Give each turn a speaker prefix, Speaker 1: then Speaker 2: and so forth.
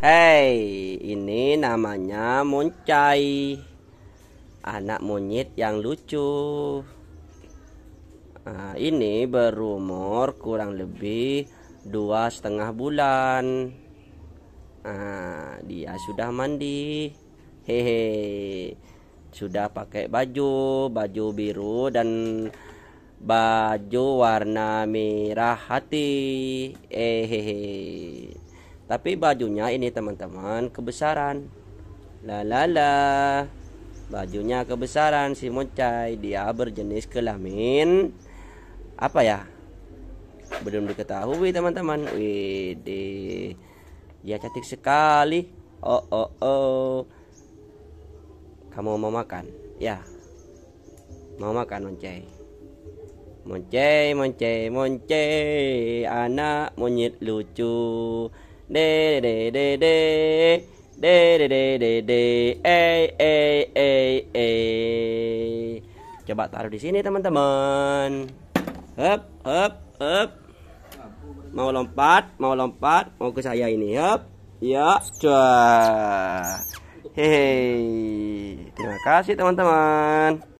Speaker 1: Hei, ini namanya Muncai. Anak monyet yang lucu. Nah, ini berumur kurang lebih dua setengah bulan. Nah, dia sudah mandi. Hehe. Sudah pakai baju, baju biru dan baju warna merah hati. Hehehe. Tapi bajunya ini teman-teman kebesaran. La la la. Bajunya kebesaran si moncai dia berjenis kelamin apa ya? Belum diketahui teman-teman. Wih, dia cantik sekali. Oh oh oh. Kamu mau makan? Ya. Mau makan Moncai. Moncai, Moncai, Moncai, anak monyet lucu de de de de de de de de de a a a a coba taruh di sini teman-teman hop hop hop mau lompat mau lompat mau ke saya ini hop ya cua hehe terima kasih teman-teman